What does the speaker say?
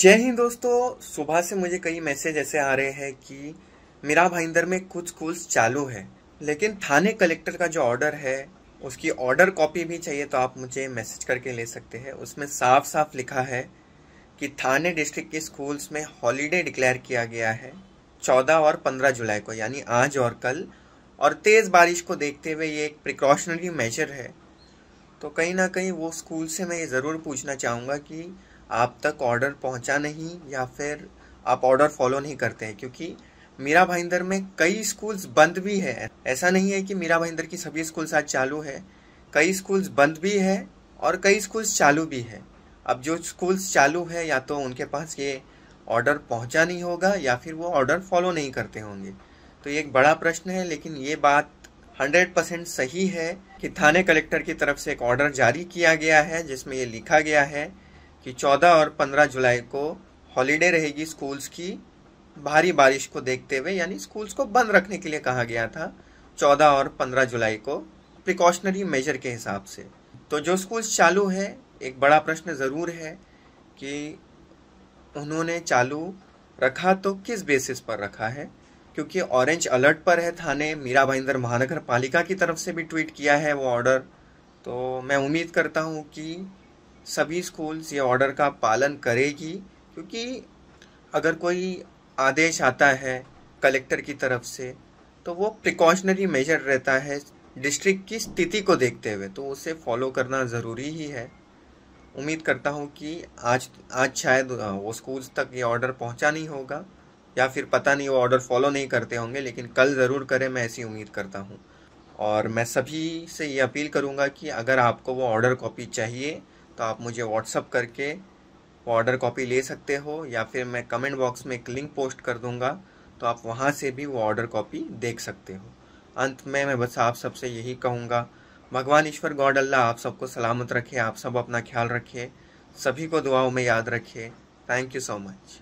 जय हिंद दोस्तों सुबह से मुझे कई मैसेज ऐसे आ रहे हैं कि मीरा भाईंदर में कुछ स्कूल्स चालू है लेकिन थाने कलेक्टर का जो ऑर्डर है उसकी ऑर्डर कॉपी भी चाहिए तो आप मुझे मैसेज करके ले सकते हैं उसमें साफ साफ लिखा है कि थाने डिस्ट्रिक्ट के स्कूल्स में हॉलीडे डिक्लेयर किया गया है चौदह और पंद्रह जुलाई को यानी आज और कल और तेज़ बारिश को देखते हुए ये एक प्रिकॉशनरी मेजर है तो कहीं ना कहीं वो स्कूल से मैं ये ज़रूर पूछना चाहूँगा कि आप तक ऑर्डर पहुंचा नहीं या फिर आप ऑर्डर फॉलो नहीं करते हैं क्योंकि मीरा भाईंदर में कई स्कूल्स बंद भी है ऐसा नहीं है कि मीरा भाईंदर की सभी स्कूल्स आज चालू है कई स्कूल्स बंद भी है और कई स्कूल्स चालू भी है अब जो स्कूल्स चालू है या तो उनके पास ये ऑर्डर पहुंचा नहीं होगा या फिर वो ऑर्डर फॉलो नहीं करते होंगे तो ये एक बड़ा प्रश्न है लेकिन ये बात 100 परसेंट सही है कि थाने कलेक्टर की तरफ से एक ऑर्डर जारी किया गया है जिसमें ये लिखा गया है कि 14 और 15 जुलाई को हॉलीडे रहेगी स्कूल्स की भारी बारिश को देखते हुए यानी स्कूल्स को बंद रखने के लिए कहा गया था 14 और 15 जुलाई को प्रिकॉशनरी मेजर के हिसाब से तो जो स्कूल्स चालू हैं एक बड़ा प्रश्न ज़रूर है कि उन्होंने चालू रखा तो किस बेसिस पर रखा है क्योंकि ऑरेंज अलर्ट पर है थाने मीरा भाईंदर महानगर पालिका की तरफ से भी ट्वीट किया है वो ऑर्डर तो मैं उम्मीद करता हूँ कि सभी स्कूल्स ये ऑर्डर का पालन करेगी क्योंकि अगर कोई आदेश आता है कलेक्टर की तरफ से तो वो प्रिकॉशनरी मेजर रहता है डिस्ट्रिक्ट की स्थिति को देखते हुए तो उसे फॉलो करना ज़रूरी ही है उम्मीद करता हूँ कि आज आज शायद वो स्कूल्स तक ये ऑर्डर पहुँचा नहीं होगा या फिर पता नहीं वो ऑर्डर फॉलो नहीं करते होंगे लेकिन कल ज़रूर करें मैं ऐसी उम्मीद करता हूँ और मैं सभी से ये अपील करूँगा कि अगर आपको वो ऑर्डर कॉपी चाहिए तो आप मुझे व्हाट्सअप करके वो ऑर्डर कॉपी ले सकते हो या फिर मैं कमेंट बॉक्स में एक लिंक पोस्ट कर दूंगा तो आप वहाँ से भी वो ऑर्डर कॉपी देख सकते हो अंत में मैं बस आप सबसे यही कहूँगा भगवान ईश्वर गॉड अल्लाह आप सबको सलामत रखे आप सब अपना ख्याल रखे सभी को दुआओं में याद रखे थैंक यू सो मच